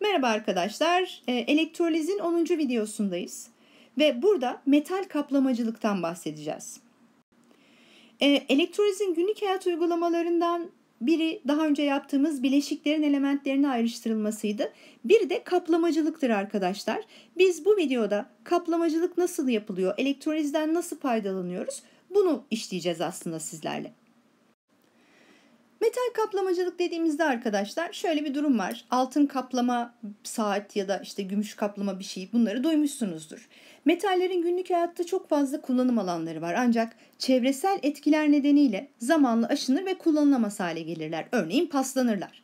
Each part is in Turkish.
Merhaba arkadaşlar, ee, elektrolizin 10. videosundayız ve burada metal kaplamacılıktan bahsedeceğiz. Ee, elektrolizin günlük hayat uygulamalarından biri daha önce yaptığımız bileşiklerin elementlerine ayrıştırılmasıydı. Bir de kaplamacılıktır arkadaşlar. Biz bu videoda kaplamacılık nasıl yapılıyor, elektrolizden nasıl faydalanıyoruz bunu işleyeceğiz aslında sizlerle. Metal kaplamacılık dediğimizde arkadaşlar şöyle bir durum var. Altın kaplama saat ya da işte gümüş kaplama bir şey bunları duymuşsunuzdur. Metallerin günlük hayatta çok fazla kullanım alanları var ancak çevresel etkiler nedeniyle zamanla aşınır ve kullanılamaz hale gelirler. Örneğin paslanırlar.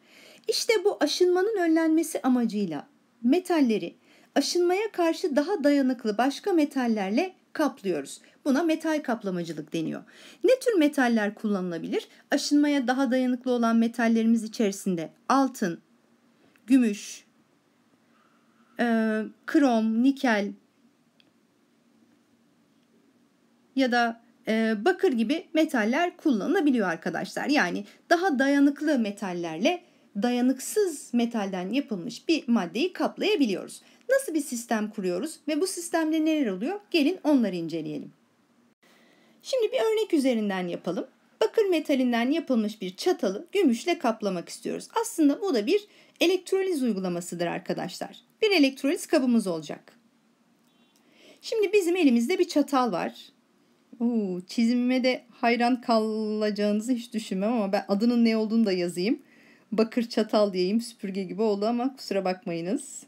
İşte bu aşınmanın önlenmesi amacıyla metalleri aşınmaya karşı daha dayanıklı başka metallerle kaplıyoruz. Buna metal kaplamacılık deniyor. Ne tür metaller kullanılabilir? Aşınmaya daha dayanıklı olan metallerimiz içerisinde altın, gümüş, e, krom, nikel ya da e, bakır gibi metaller kullanılabiliyor arkadaşlar. Yani daha dayanıklı metallerle dayanıksız metalden yapılmış bir maddeyi kaplayabiliyoruz. Nasıl bir sistem kuruyoruz ve bu sistemde neler oluyor? Gelin onları inceleyelim. Şimdi bir örnek üzerinden yapalım. Bakır metalinden yapılmış bir çatalı gümüşle kaplamak istiyoruz. Aslında bu da bir elektroliz uygulamasıdır arkadaşlar. Bir elektroliz kabımız olacak. Şimdi bizim elimizde bir çatal var. Oo, çizimime de hayran kalacağınızı hiç düşünmem ama ben adının ne olduğunu da yazayım. Bakır çatal diyeyim süpürge gibi oldu ama kusura bakmayınız.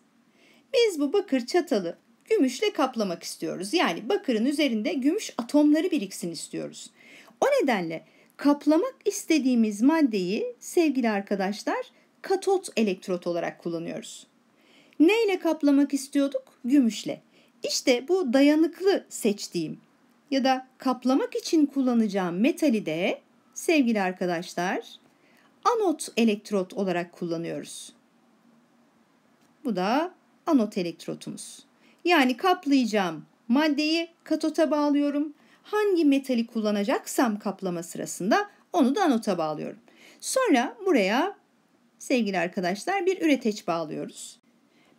Biz bu bakır çatalı gümüşle kaplamak istiyoruz. Yani bakırın üzerinde gümüş atomları biriksin istiyoruz. O nedenle kaplamak istediğimiz maddeyi sevgili arkadaşlar katot elektrot olarak kullanıyoruz. Neyle kaplamak istiyorduk? Gümüşle. İşte bu dayanıklı seçtiğim ya da kaplamak için kullanacağım metali de sevgili arkadaşlar anot elektrot olarak kullanıyoruz. Bu da anot elektrotumuz. Yani kaplayacağım maddeyi katota bağlıyorum. Hangi metali kullanacaksam kaplama sırasında onu da anota bağlıyorum. Sonra buraya sevgili arkadaşlar bir üreteç bağlıyoruz.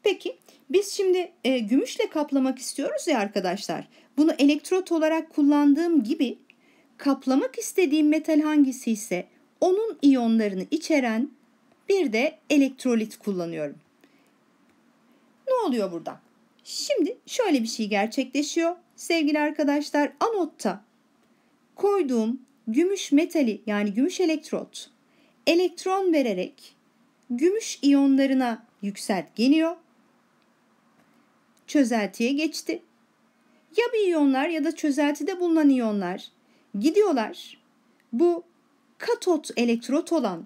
Peki biz şimdi e, gümüşle kaplamak istiyoruz ya arkadaşlar. Bunu elektrot olarak kullandığım gibi kaplamak istediğim metal hangisi ise onun iyonlarını içeren bir de elektrolit kullanıyorum. Ne oluyor burada? Şimdi şöyle bir şey gerçekleşiyor. Sevgili arkadaşlar anotta koyduğum gümüş metali yani gümüş elektrot elektron vererek gümüş iyonlarına yükseltgeniyor. Çözeltiye geçti. Ya bir iyonlar ya da çözeltide bulunan iyonlar gidiyorlar. Bu katot elektrot olan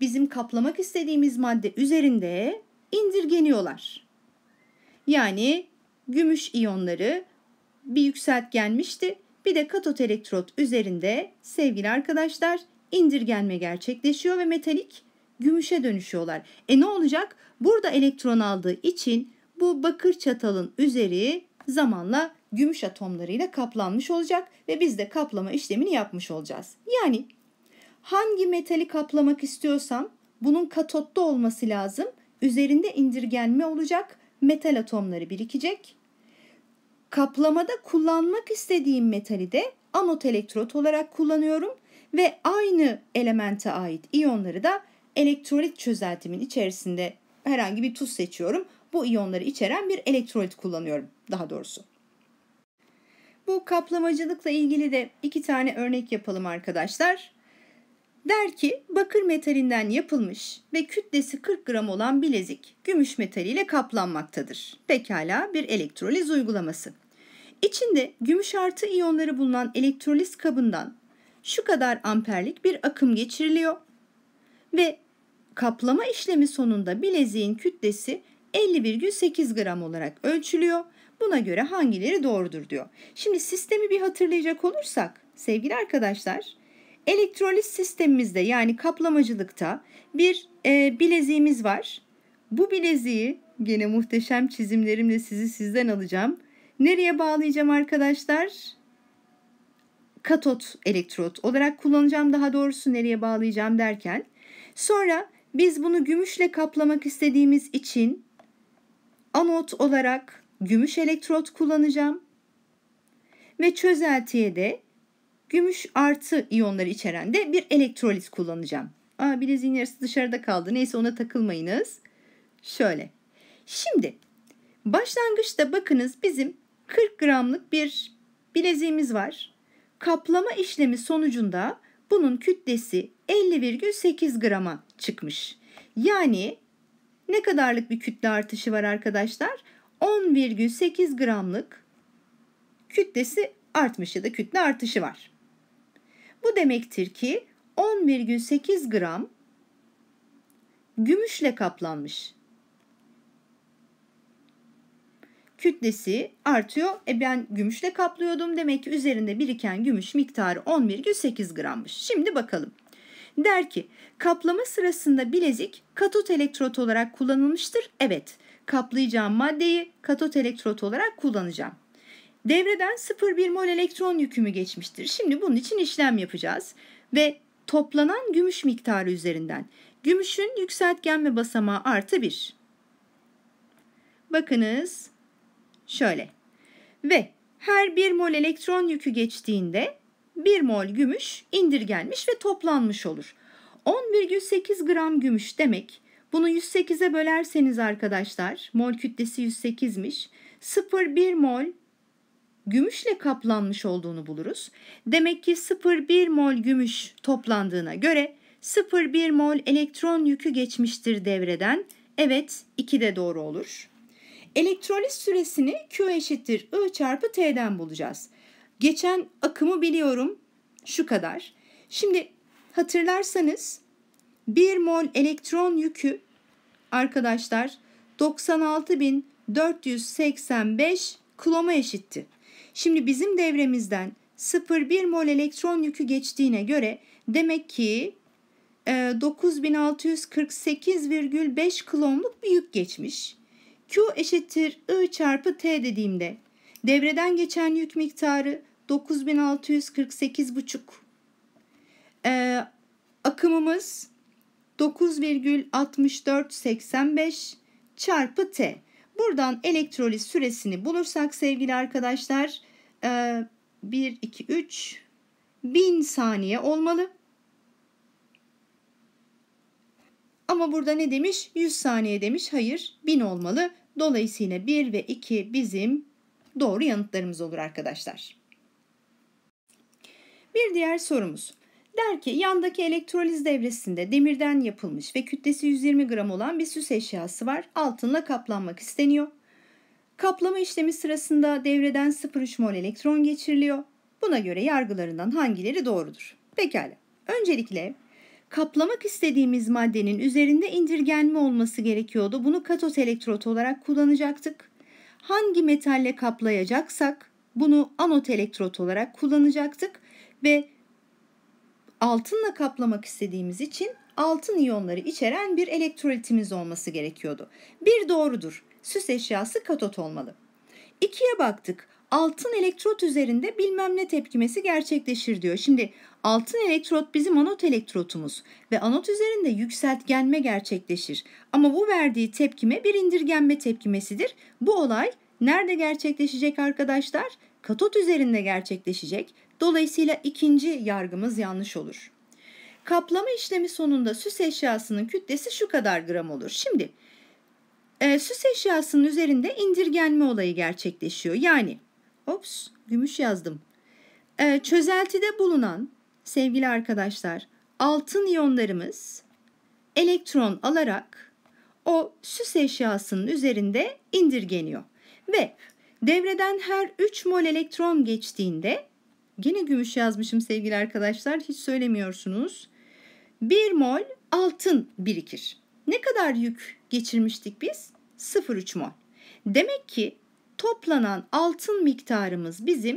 bizim kaplamak istediğimiz madde üzerinde indirgeniyorlar. Yani gümüş iyonları bir yükseltgenmişti. Bir de katot elektrot üzerinde sevgili arkadaşlar indirgenme gerçekleşiyor ve metalik gümüşe dönüşüyorlar. E ne olacak? Burada elektron aldığı için bu bakır çatalın üzeri zamanla gümüş atomlarıyla kaplanmış olacak ve biz de kaplama işlemini yapmış olacağız. Yani hangi metali kaplamak istiyorsam bunun katotta olması lazım. Üzerinde indirgenme olacak metal atomları birikecek. Kaplamada kullanmak istediğim metali de anot elektrot olarak kullanıyorum ve aynı elemente ait iyonları da elektrolit çözeltimin içerisinde herhangi bir tuz seçiyorum. Bu iyonları içeren bir elektrolit kullanıyorum daha doğrusu. Bu kaplamacılıkla ilgili de iki tane örnek yapalım arkadaşlar. Der ki bakır metalinden yapılmış ve kütlesi 40 gram olan bilezik gümüş metaliyle kaplanmaktadır. Pekala bir elektroliz uygulaması. İçinde gümüş artı iyonları bulunan elektroliz kabından şu kadar amperlik bir akım geçiriliyor ve kaplama işlemi sonunda bileziğin kütlesi 51.8 gram olarak ölçülüyor. Buna göre hangileri doğrudur diyor. Şimdi sistemi bir hatırlayacak olursak sevgili arkadaşlar Elektrolit sistemimizde yani kaplamacılıkta bir e, bileziğimiz var. Bu bileziği gene muhteşem çizimlerimle sizi sizden alacağım. Nereye bağlayacağım arkadaşlar? Katot elektrot olarak kullanacağım daha doğrusu nereye bağlayacağım derken. Sonra biz bunu gümüşle kaplamak istediğimiz için anot olarak gümüş elektrot kullanacağım. Ve çözeltiye de Gümüş artı iyonları içeren de bir elektrolit kullanacağım. Aa, bileziğin yarısı dışarıda kaldı. Neyse ona takılmayınız. Şöyle. Şimdi başlangıçta bakınız bizim 40 gramlık bir bileziğimiz var. Kaplama işlemi sonucunda bunun kütlesi 50,8 grama çıkmış. Yani ne kadarlık bir kütle artışı var arkadaşlar? 10,8 gramlık kütlesi artmış ya da kütle artışı var. Bu demektir ki 10,8 gram gümüşle kaplanmış. Kütlesi artıyor. E ben gümüşle kaplıyordum. Demek ki üzerinde biriken gümüş miktarı 10,8 grammış. Şimdi bakalım. Der ki kaplama sırasında bilezik katot elektrot olarak kullanılmıştır. Evet kaplayacağım maddeyi katot elektrot olarak kullanacağım. Devreden 0,1 mol elektron yükümü geçmiştir. Şimdi bunun için işlem yapacağız ve toplanan gümüş miktarı üzerinden. Gümüşün yükseltgenme basamağı artı 1. Bakınız şöyle ve her 1 mol elektron yükü geçtiğinde 1 mol gümüş indirgenmiş ve toplanmış olur. 10,8 gram gümüş demek. Bunu 108'e bölerseniz arkadaşlar mol kütlesi 108'miş. 0,1 mol gümüşle kaplanmış olduğunu buluruz. Demek ki 0,1 mol gümüş toplandığına göre 0,1 mol elektron yükü geçmiştir devreden. Evet 2 de doğru olur. Elektroliz süresini Q eşittir I çarpı T'den bulacağız. Geçen akımı biliyorum şu kadar. Şimdi hatırlarsanız 1 mol elektron yükü arkadaşlar 96.485 kiloma eşitti. Şimdi bizim devremizden 0,1 mol elektron yükü geçtiğine göre demek ki 9648,5 e, klonluk bir yük geçmiş. Q eşittir I çarpı T dediğimde devreden geçen yük miktarı 9648,5. Ee, akımımız 9,6485 çarpı T. Buradan elektroliz süresini bulursak sevgili arkadaşlar e, 1, 2, 3 1000 saniye olmalı. Ama burada ne demiş? 100 saniye demiş. Hayır 1000 olmalı. Dolayısıyla 1 ve 2 bizim doğru yanıtlarımız olur arkadaşlar. Bir diğer sorumuz. Der ki yandaki elektroliz devresinde demirden yapılmış ve kütlesi 120 gram olan bir süs eşyası var. Altınla kaplanmak isteniyor. Kaplama işlemi sırasında devreden 0,3 mol elektron geçiriliyor. Buna göre yargılarından hangileri doğrudur? Pekala. Öncelikle kaplamak istediğimiz maddenin üzerinde indirgenme olması gerekiyordu. Bunu katot elektrot olarak kullanacaktık. Hangi metalle kaplayacaksak bunu anot elektrot olarak kullanacaktık ve altınla kaplamak istediğimiz için altın iyonları içeren bir elektrolitimiz olması gerekiyordu. Bir doğrudur. Süs eşyası katot olmalı. İkiye baktık. Altın elektrot üzerinde bilmem ne tepkimesi gerçekleşir diyor. Şimdi altın elektrot bizim anot elektrotumuz ve anot üzerinde yükseltgenme gerçekleşir. Ama bu verdiği tepkime bir indirgenme tepkimesidir. Bu olay nerede gerçekleşecek arkadaşlar? Katot üzerinde gerçekleşecek. Dolayısıyla ikinci yargımız yanlış olur. Kaplama işlemi sonunda süs eşyasının kütlesi şu kadar gram olur. Şimdi e, süs eşyasının üzerinde indirgenme olayı gerçekleşiyor. Yani ops gümüş yazdım. E, çözeltide bulunan sevgili arkadaşlar altın iyonlarımız elektron alarak o süs eşyasının üzerinde indirgeniyor. Ve devreden her 3 mol elektron geçtiğinde gene gümüş yazmışım sevgili arkadaşlar hiç söylemiyorsunuz. 1 mol altın birikir. Ne kadar yük geçirmiştik biz? 0,3 mol. Demek ki toplanan altın miktarımız bizim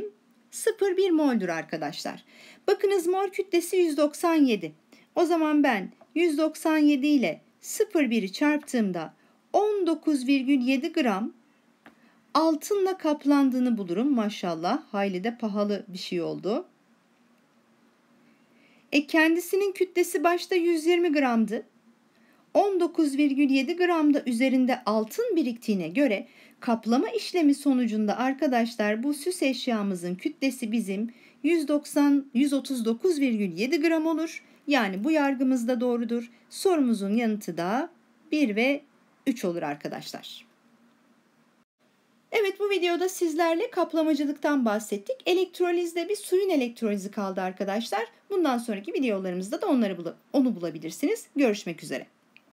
0,1 moldur arkadaşlar. Bakınız mol kütlesi 197. O zaman ben 197 ile 0,1'i çarptığımda 19,7 gram altınla kaplandığını bulurum. Maşallah hayli de pahalı bir şey oldu. E kendisinin kütlesi başta 120 gramdı. 19,7 gramda üzerinde altın biriktiğine göre kaplama işlemi sonucunda arkadaşlar bu süs eşyamızın kütlesi bizim 190 139,7 gram olur. Yani bu yargımız da doğrudur. Sorumuzun yanıtı da 1 ve 3 olur arkadaşlar. Evet bu videoda sizlerle kaplamacılıktan bahsettik. Elektrolizde bir suyun elektrolizi kaldı arkadaşlar. Bundan sonraki videolarımızda da onları bul onu bulabilirsiniz. Görüşmek üzere.